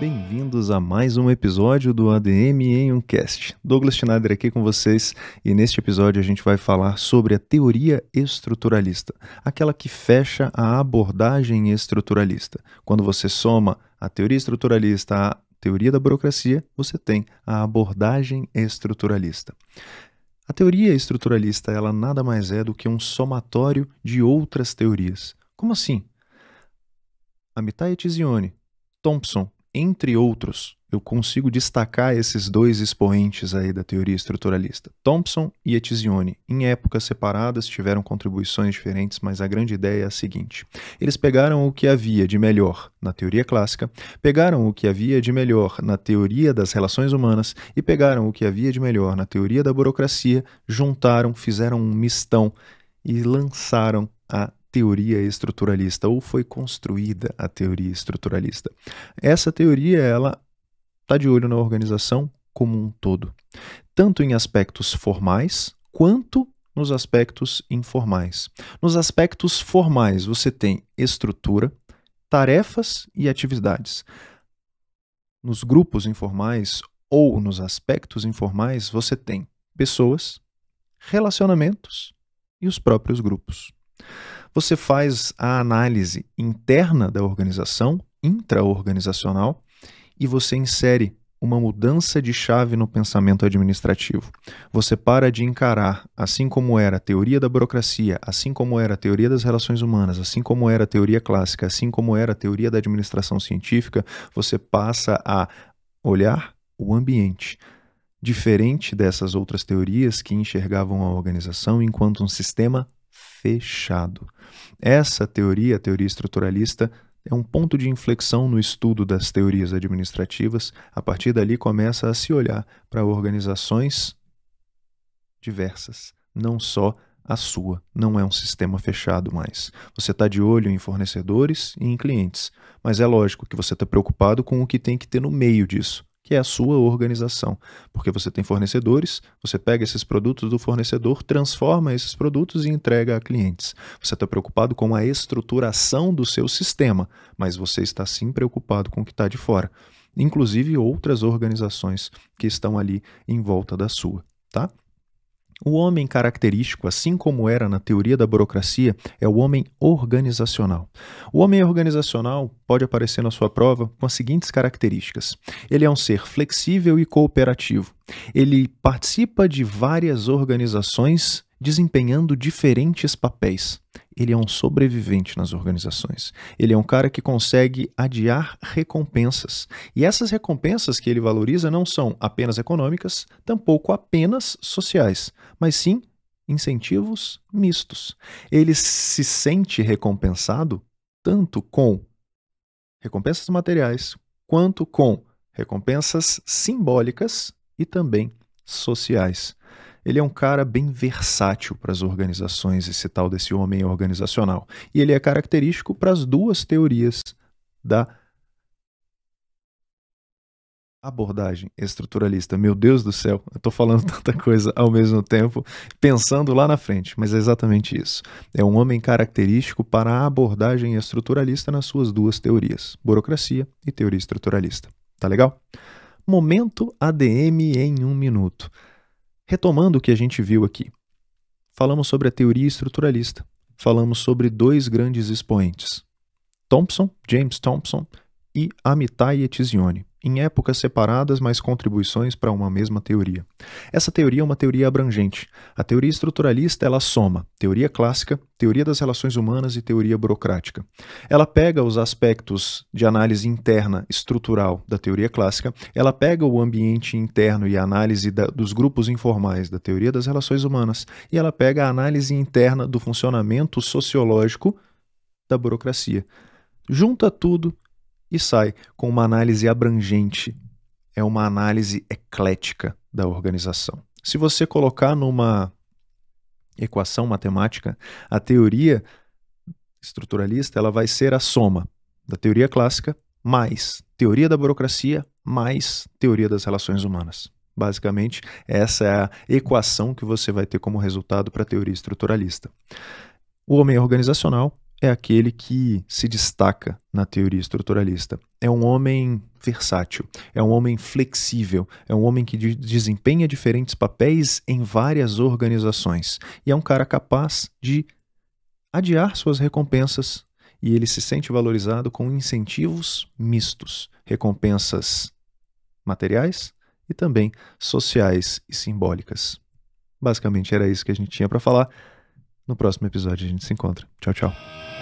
Bem-vindos a mais um episódio do ADM em um cast. Douglas Schneider aqui com vocês e neste episódio a gente vai falar sobre a teoria estruturalista, aquela que fecha a abordagem estruturalista. Quando você soma a teoria estruturalista à teoria da burocracia, você tem a abordagem estruturalista. A teoria estruturalista, ela nada mais é do que um somatório de outras teorias. Como assim? Amitai e Etzioni, Thompson entre outros, eu consigo destacar esses dois expoentes aí da teoria estruturalista. Thompson e Etzioni. em épocas separadas, tiveram contribuições diferentes, mas a grande ideia é a seguinte: eles pegaram o que havia de melhor na teoria clássica, pegaram o que havia de melhor na teoria das relações humanas e pegaram o que havia de melhor na teoria da burocracia, juntaram, fizeram um mistão e lançaram a teoria estruturalista ou foi construída a teoria estruturalista. Essa teoria ela está de olho na organização como um todo, tanto em aspectos formais quanto nos aspectos informais. Nos aspectos formais, você tem estrutura, tarefas e atividades. Nos grupos informais ou nos aspectos informais, você tem pessoas, relacionamentos e os próprios grupos. Você faz a análise interna da organização, intra-organizacional, e você insere uma mudança de chave no pensamento administrativo. Você para de encarar, assim como era a teoria da burocracia, assim como era a teoria das relações humanas, assim como era a teoria clássica, assim como era a teoria da administração científica, você passa a olhar o ambiente. Diferente dessas outras teorias que enxergavam a organização enquanto um sistema fechado. Essa teoria, a teoria estruturalista, é um ponto de inflexão no estudo das teorias administrativas. A partir dali começa a se olhar para organizações diversas, não só a sua. Não é um sistema fechado mais. Você está de olho em fornecedores e em clientes, mas é lógico que você está preocupado com o que tem que ter no meio disso que é a sua organização. Porque você tem fornecedores, você pega esses produtos do fornecedor, transforma esses produtos e entrega a clientes. Você está preocupado com a estruturação do seu sistema, mas você está sim preocupado com o que está de fora, inclusive outras organizações que estão ali em volta da sua. Tá? O homem característico, assim como era na teoria da burocracia, é o homem organizacional. O homem organizacional pode aparecer na sua prova com as seguintes características: ele é um ser flexível e cooperativo, ele participa de várias organizações desempenhando diferentes papéis. Ele é um sobrevivente nas organizações. Ele é um cara que consegue adiar recompensas. E essas recompensas que ele valoriza não são apenas econômicas, tampouco apenas sociais, mas sim incentivos mistos. Ele se sente recompensado tanto com recompensas materiais quanto com recompensas simbólicas e também sociais. Ele é um cara bem versátil para as organizações, esse tal desse homem organizacional. E ele é característico para as duas teorias da abordagem estruturalista. Meu Deus do céu, eu estou falando tanta coisa ao mesmo tempo, pensando lá na frente, mas é exatamente isso. É um homem característico para a abordagem estruturalista nas suas duas teorias, burocracia e teoria estruturalista. Tá legal? Momento ADM em um minuto. Retomando o que a gente viu aqui, falamos sobre a teoria estruturalista, falamos sobre dois grandes expoentes, Thompson, James Thompson e Amitai Etizione, em épocas separadas, mas contribuições para uma mesma teoria. Essa teoria é uma teoria abrangente. A teoria estruturalista, ela soma teoria clássica, teoria das relações humanas e teoria burocrática. Ela pega os aspectos de análise interna estrutural da teoria clássica, ela pega o ambiente interno e a análise da, dos grupos informais da teoria das relações humanas, e ela pega a análise interna do funcionamento sociológico da burocracia. Junta tudo e sai com uma análise abrangente, é uma análise eclética da organização. Se você colocar numa equação matemática, a teoria estruturalista ela vai ser a soma da teoria clássica mais teoria da burocracia mais teoria das relações humanas. Basicamente, essa é a equação que você vai ter como resultado para a teoria estruturalista. O homem é organizacional é aquele que se destaca na teoria estruturalista. É um homem versátil, é um homem flexível, é um homem que de desempenha diferentes papéis em várias organizações e é um cara capaz de adiar suas recompensas e ele se sente valorizado com incentivos mistos, recompensas materiais e também sociais e simbólicas. Basicamente era isso que a gente tinha para falar. No próximo episódio a gente se encontra. Tchau, tchau.